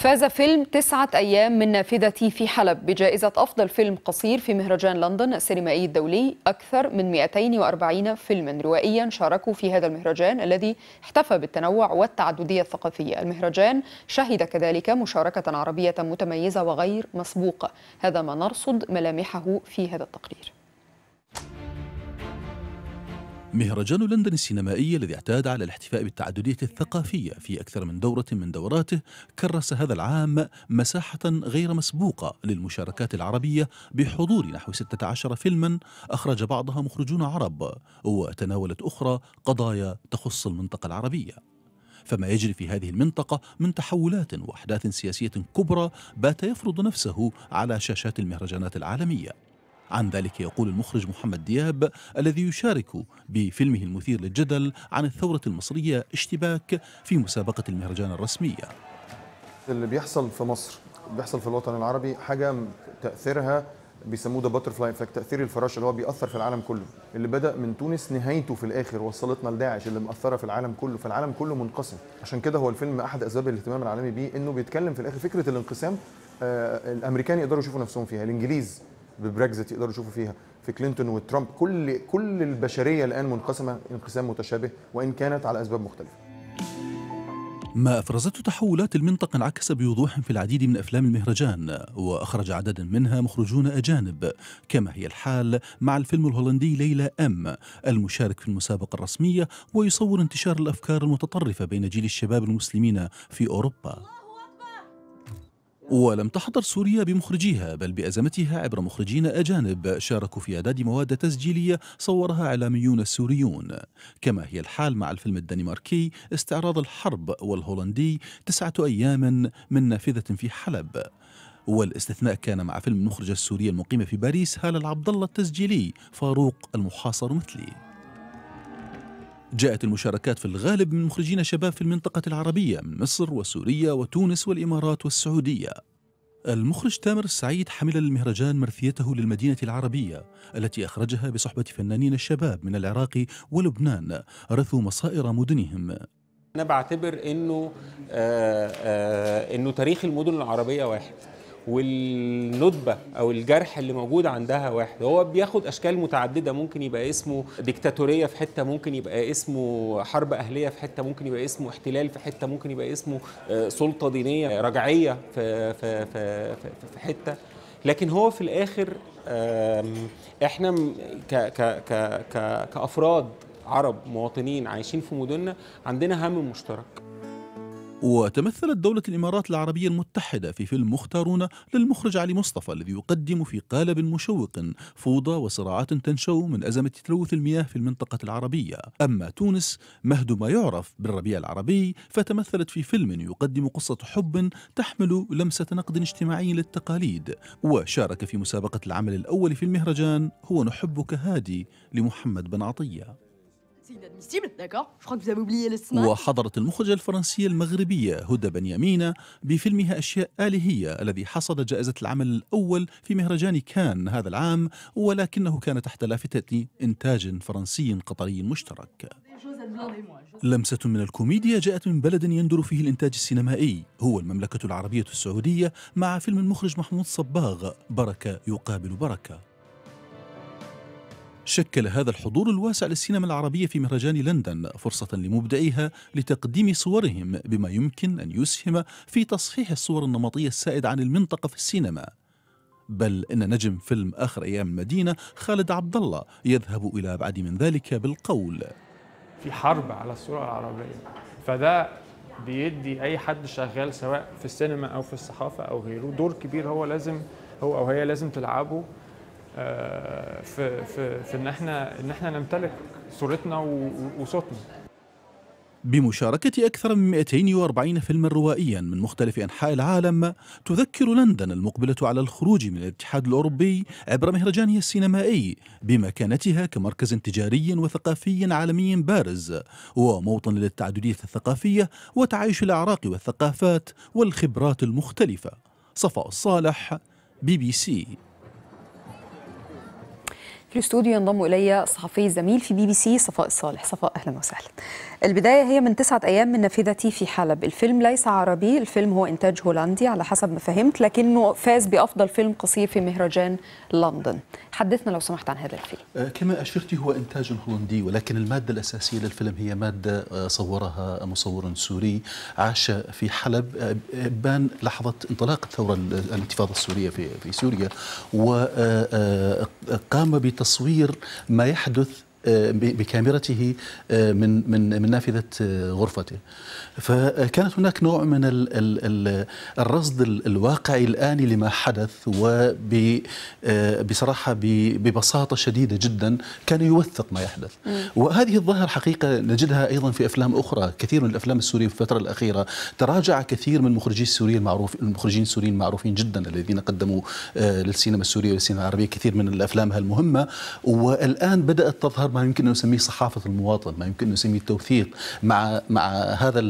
فاز فيلم تسعة أيام من نافذتي في حلب بجائزة أفضل فيلم قصير في مهرجان لندن السينمائي الدولي أكثر من 240 فيلما روائيا شاركوا في هذا المهرجان الذي احتفى بالتنوع والتعددية الثقافية المهرجان شهد كذلك مشاركة عربية متميزة وغير مسبوقة هذا ما نرصد ملامحه في هذا التقرير مهرجان لندن السينمائي الذي اعتاد على الاحتفاء بالتعددية الثقافية في أكثر من دورة من دوراته كرس هذا العام مساحة غير مسبوقة للمشاركات العربية بحضور نحو 16 فيلما أخرج بعضها مخرجون عرب وتناولت أخرى قضايا تخص المنطقة العربية فما يجري في هذه المنطقة من تحولات وأحداث سياسية كبرى بات يفرض نفسه على شاشات المهرجانات العالمية عن ذلك يقول المخرج محمد دياب الذي يشارك بفيلمه المثير للجدل عن الثورة المصرية اشتباك في مسابقة المهرجان الرسمية اللي بيحصل في مصر بيحصل في الوطن العربي حاجة تأثيرها بيسموه ده باترفلاي افكت تاثير الفراش اللي هو بيأثر في العالم كله اللي بدا من تونس نهايته في الاخر وصلتنا لداعش اللي مأثره في العالم كله فالعالم كله منقسم عشان كده هو الفيلم احد اسباب الاهتمام العالمي بيه انه بيتكلم في الاخر فكره الانقسام آه الامريكان يقدروا يشوفوا نفسهم فيها الانجليز ببريكزت يقدروا يشوفوا فيها في كلينتون وترامب كل كل البشريه الان منقسمه انقسام متشابه وان كانت على اسباب مختلفه ما أفرزته تحولات المنطقة انعكس بوضوح في العديد من أفلام المهرجان وأخرج عددا منها مخرجون أجانب كما هي الحال مع الفيلم الهولندي ليلى أم المشارك في المسابقة الرسمية ويصور انتشار الأفكار المتطرفة بين جيل الشباب المسلمين في أوروبا ولم تحضر سوريا بمخرجيها بل بأزمتها عبر مخرجين أجانب شاركوا في إعداد مواد تسجيلية صورها إعلاميون السوريون كما هي الحال مع الفيلم الدنماركي استعراض الحرب والهولندي تسعة أيام من نافذة في حلب والاستثناء كان مع فيلم المخرجة السورية المقيمة في باريس هالة العبد الله التسجيلي فاروق المحاصر مثلي جاءت المشاركات في الغالب من مخرجين شباب في المنطقة العربية من مصر وسوريا وتونس والإمارات والسعودية المخرج تامر السعيد حمل المهرجان مرثيته للمدينة العربية التي أخرجها بصحبة فنانين الشباب من العراق ولبنان رثوا مصائر مدنهم أنا بعتبر أنه, آآ آه، آآ آه، إنه تاريخ المدن العربية واحد والندبه او الجرح اللي موجود عندها واحد هو بياخد اشكال متعدده ممكن يبقى اسمه ديكتاتوريه في حته ممكن يبقى اسمه حرب اهليه في حته ممكن يبقى اسمه احتلال في حته ممكن يبقى اسمه آه، سلطه دينيه رجعيه في في في, في حته لكن هو في الاخر احنا ك ك ك كافراد عرب مواطنين عايشين في مدننا عندنا هم مشترك وتمثلت دولة الإمارات العربية المتحدة في فيلم مختارون للمخرج علي مصطفى الذي يقدم في قالب مشوق فوضى وصراعات تنشو من أزمة تلوث المياه في المنطقة العربية أما تونس مهد ما يعرف بالربيع العربي فتمثلت في فيلم يقدم قصة حب تحمل لمسة نقد اجتماعي للتقاليد وشارك في مسابقة العمل الأول في المهرجان هو نحبك هادي لمحمد بن عطية وحضرت المخرجة الفرنسية المغربية هدى بنيامين بفيلمها أشياء آلهية الذي حصد جائزة العمل الأول في مهرجان كان هذا العام ولكنه كان تحت لافتة إنتاج فرنسي قطري مشترك لمسة من الكوميديا جاءت من بلد يندر فيه الإنتاج السينمائي هو المملكة العربية السعودية مع فيلم المخرج محمود صباغ بركة يقابل بركة شكل هذا الحضور الواسع للسينما العربية في مهرجان لندن فرصة لمبدعيها لتقديم صورهم بما يمكن أن يسهم في تصحيح الصور النمطية السائدة عن المنطقة في السينما بل إن نجم فيلم آخر أيام المدينة خالد عبد الله يذهب إلى أبعد من ذلك بالقول في حرب على الصورة العربية فده بيدي أي حد شغال سواء في السينما أو في الصحافة أو غيره دور كبير هو لازم هو أو هي لازم تلعبه آه، في في في ان احنا ان احنا نمتلك صورتنا وصوتنا بمشاركة أكثر من 240 فيلما روائيا من مختلف أنحاء العالم تذكر لندن المقبلة على الخروج من الاتحاد الأوروبي عبر مهرجانها السينمائي بمكانتها كمركز تجاري وثقافي عالمي بارز وموطن للتعددية الثقافية وتعايش الأعراق والثقافات والخبرات المختلفة صفاء الصالح بي بي سي في الاستوديو ينضم الي صحفي زميل في بي بي سي صفاء الصالح صفاء اهلا وسهلا البدايه هي من تسعه ايام من نافذتي في حلب الفيلم ليس عربي الفيلم هو انتاج هولندي على حسب ما فهمت لكنه فاز بافضل فيلم قصير في مهرجان لندن حدثنا لو سمحت عن هذا الفيلم آه، كما اشرت هو انتاج هولندي ولكن الماده الاساسيه للفيلم هي ماده آه، صورها مصور سوري عاش في حلب آه، بان لحظه انطلاق الثوره الانتفاضه السوريه في في سوريا وقام ب تصوير ما يحدث آه، بكاميرته آه، من من من نافذه آه، غرفته فكانت هناك نوع من الرصد الواقعي الاني لما حدث و بصراحه ببساطه شديده جدا كان يوثق ما يحدث وهذه الظاهره حقيقه نجدها ايضا في افلام اخرى كثير من الافلام السوريه في الفتره الاخيره تراجع كثير من مخرجي السوريين المعروف المخرجين السوريين المعروفين جدا الذين قدموا للسينما السوريه والسينما العربيه كثير من الافلام المهمه والان بدات تظهر ما يمكن أن نسميه صحافة المواطن ما يمكن أن نسميه التوثيق مع مع هذا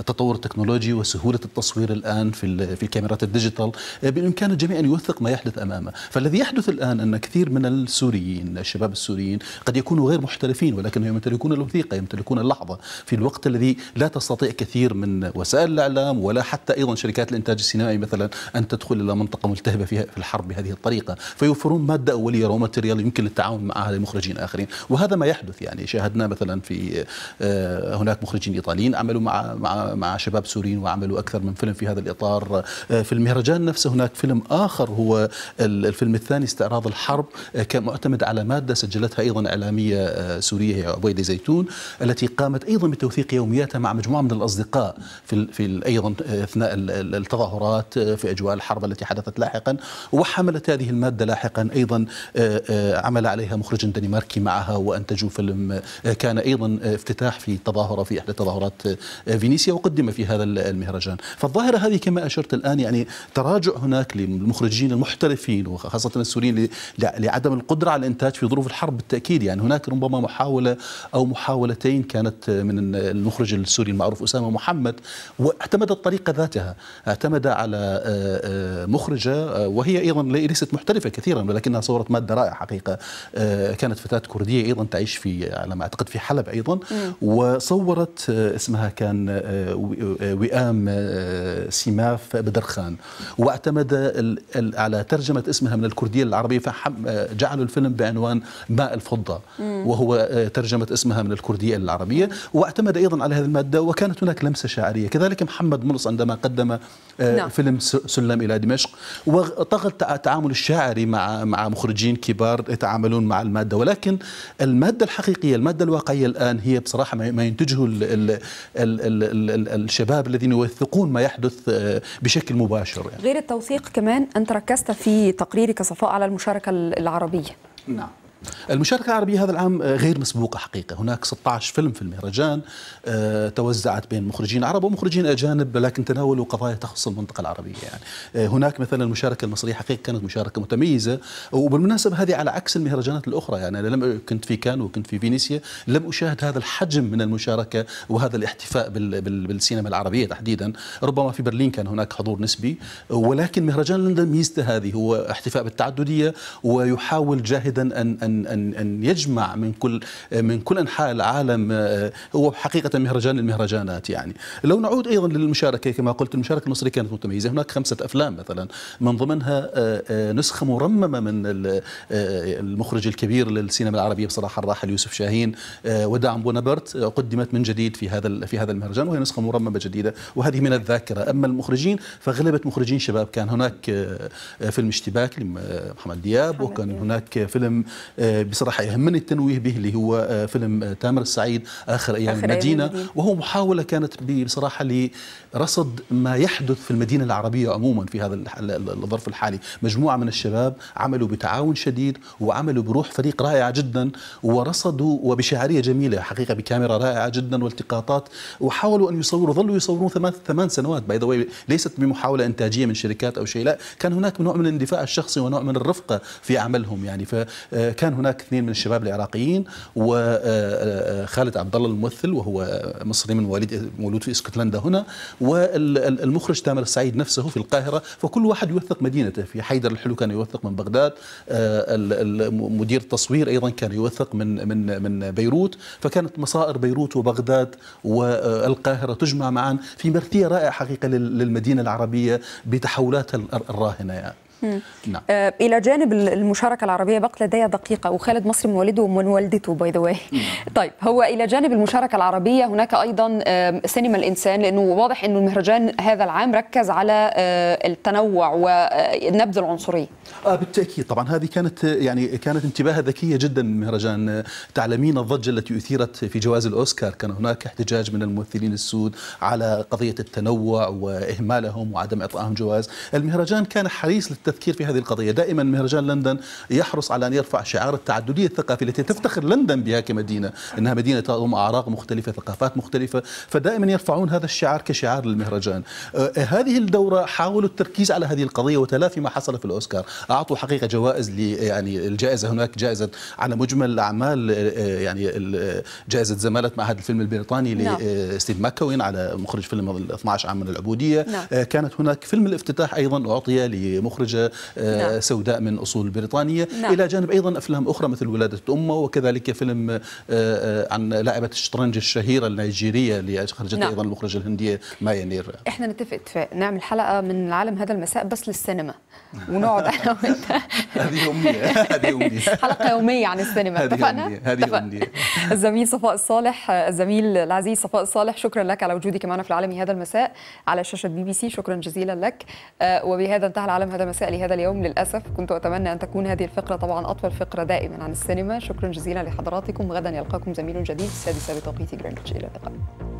التطور التكنولوجي وسهولة التصوير الآن في في الكاميرات الديجيتال آه، بإمكان الجميع أن يوثق ما يحدث أمامه فالذي يحدث الآن أن كثير من السوريين الشباب السوريين قد يكونوا غير محترفين ولكنهم يمتلكون الوثيقة يمتلكون اللحظة في الوقت الذي لا تستطيع كثير من وسائل الإعلام ولا حتى أيضا شركات الإنتاج السينمائي مثلا أن تدخل إلى منطقة ملتهبة فيها في الحرب بهذه الطريقة فيوفرون مادة أولية رو ماتريال يمكن التعاون معها مخرجين اخرين وهذا ما يحدث يعني شاهدنا مثلا في آه، هناك مخرجين ايطاليين عملوا مع مع مع شباب سوريين وعملوا اكثر من فيلم في هذا الاطار آه، في المهرجان نفسه هناك فيلم اخر هو الفيلم الثاني استعراض الحرب آه، كان معتمد على ماده سجلتها ايضا اعلاميه سوريه هي عبيده زيتون التي قامت ايضا بتوثيق يومياتها مع مجموعه من الاصدقاء في في ايضا اثناء التظاهرات في اجواء الحرب التي حدثت لاحقا وحملت هذه الماده لاحقا ايضا عمل عليها مخرج الدنماركي معها وأنتجوا فيلم آه، كان أيضا آه، افتتاح في تظاهرة في إحدى تظاهرات آه، فينيسيا وقدم في هذا المهرجان فالظاهرة هذه كما أشرت الآن يعني تراجع هناك للمخرجين المحترفين وخاصة السوريين لعدم القدرة على الإنتاج في ظروف الحرب بالتأكيد يعني هناك ربما محاولة أو محاولتين كانت من المخرج السوري المعروف أسامة محمد واعتمد الطريقة ذاتها اعتمد على مخرجة وهي أيضا ليست محترفة كثيرا ولكنها صورت مادة رائعة حقيقة كان كانت فتاة كردية أيضا تعيش في على ما أعتقد في حلب أيضا وصورت آه، اسمها كان آه، آه، وئام سماف بدرخان واعتمد على ترجمة اسمها من الكردية للعربية فجعلوا الفيلم بعنوان ماء الفضة وهو ترجمة اسمها من الكردية للعربية واعتمد أيضا على هذه المادة وكانت هناك لمسة شاعرية كذلك محمد منص عندما قدم نعم. فيلم سلم إلى دمشق وطغى التعامل الشاعري مع مع مخرجين كبار يتعاملون مع المادة ولكن الماده الحقيقيه الماده الواقعيه الان هي بصراحه ما ينتجه الـ الـ الـ الـ الـ الشباب الذين يوثقون ما يحدث آه، بشكل مباشر يعني. غير التوثيق كمان انت ركزت في تقريرك صفاء على المشاركه العربيه نعم المشاركة العربية هذا العام آه، غير مسبوقة حقيقة هناك 16 فيلم في المهرجان آه، توزعت بين مخرجين عرب ومخرجين أجانب لكن تناولوا قضايا تخص المنطقة العربية يعني آه، هناك مثلا المشاركة المصرية حقيقة كانت مشاركة متميزة وبالمناسبة هذه على عكس المهرجانات الأخرى يعني أنا لم كنت في كان وكنت في فينيسيا لم أشاهد هذا الحجم من المشاركة وهذا الاحتفاء بالسينما العربية تحديدا ربما في برلين كان هناك حضور نسبي ولكن مهرجان لندن ميزته هذه هو احتفاء بالتعددية ويحاول جاهدا أن أن ان ان ان يجمع من كل من كل انحاء العالم آه، هو حقيقه مهرجان المهرجانات يعني لو نعود ايضا للمشاركه كما قلت المشاركه المصريه كانت متميزه هناك خمسه افلام مثلا من ضمنها آه، آه، نسخه مرممه من المخرج الكبير للسينما العربيه بصراحه الراحل يوسف شاهين ودعم بونابرت قدمت من جديد في هذا في هذا المهرجان وهي نسخه مرممه جديده وهذه من الذاكره اما المخرجين فغلبت مخرجين شباب كان هناك فيلم اشتباك لمحمد دياب وكان هناك فيلم بصراحه يهمني التنويه به اللي هو آه، فيلم آه، تامر السعيد اخر ايام آخر المدينه أيام المدينة. وهو محاوله كانت بصراحه لرصد ما يحدث في المدينه العربيه عموما في هذا الظرف الحالي مجموعه من الشباب عملوا بتعاون شديد وعملوا بروح فريق رائعه جدا ورصدوا وبشعريه جميله حقيقه بكاميرا رائعه جدا والتقاطات وحاولوا ان يصوروا ظلوا يصورون ثمان ثمان سنوات باي ذا ليست بمحاوله انتاجيه من شركات او شيء لا كان هناك نوع من الاندفاع الشخصي ونوع من الرفقه في عملهم يعني فكان آه، هناك اثنين من الشباب العراقيين وخالد آه، آه، آه، عبد الله الممثل وهو مصري من مواليد مولود في اسكتلندا هنا والمخرج تامر السعيد نفسه في القاهره فكل واحد يوثق مدينته في حيدر الحلو كان يوثق من بغداد مدير التصوير ايضا كان يوثق من من من بيروت فكانت مصائر بيروت وبغداد والقاهره تجمع معا في مرثيه رائعه حقيقه للمدينه العربيه بتحولاتها الراهنه يعني نعم. آه، الى جانب المشاركه العربيه بقت لدي دقيقه وخالد مصري من والده ومن والدته باي ذا طيب هو الى جانب المشاركه العربيه هناك ايضا آه، سينما الانسان لانه واضح انه المهرجان هذا العام ركز على آه، التنوع ونبذ العنصريه آه بالتاكيد طبعا هذه كانت يعني كانت انتباهه ذكيه جدا من المهرجان تعلمين الضجه التي اثيرت في جواز الاوسكار كان هناك احتجاج من الممثلين السود على قضيه التنوع واهمالهم وعدم اعطائهم جواز المهرجان كان حريص للت التفكير في هذه القضية دائما مهرجان لندن يحرص على أن يرفع شعار التعددية الثقافية التي تفتخر لندن بها كمدينة أنها مدينة تضم أعراق مختلفة ثقافات مختلفة فدائما يرفعون هذا الشعار كشعار للمهرجان آه هذه الدورة حاولوا التركيز على هذه القضية وتلافي ما حصل في الأوسكار أعطوا حقيقة جوائز لي يعني الجائزة هناك جائزة على مجمل الأعمال أه، يعني جائزة زمالة معهد الفيلم البريطاني لستيف نعم. أه، ماكوين على مخرج فيلم 12 عام من العبودية نعم. أه، كانت هناك فيلم الافتتاح أيضا أعطي لمخرجه زوجة آه، نعم. سوداء من أصول بريطانية نعم. إلى جانب أيضا أفلام أخرى مثل ولادة أمه وكذلك فيلم آه، آه، عن لاعبة الشطرنج الشهيرة النيجيرية اللي أخرجت نعم. أيضا المخرجة الهندية مايا نير إحنا نتفق اتفاق نعمل حلقة من العالم هذا المساء بس للسينما ونقعد أنا وأنت هذه أمنية هذه أمنية حلقة يومية عن السينما اتفقنا؟ هذه أمنية الزميل صفاء الصالح الزميل العزيز صفاء الصالح شكرا لك على وجودك معنا في العالم هذا المساء على شاشة بي بي سي شكرا جزيلا لك وبهذا انتهى العالم هذا المساء لهذا اليوم للأسف كنت أتمنى أن تكون هذه الفقرة طبعا أطول فقرة دائما عن السينما شكرا جزيلا لحضراتكم غدا يلقاكم زميل جديد السادسة بتوقيت جرينتش إلى اللقاء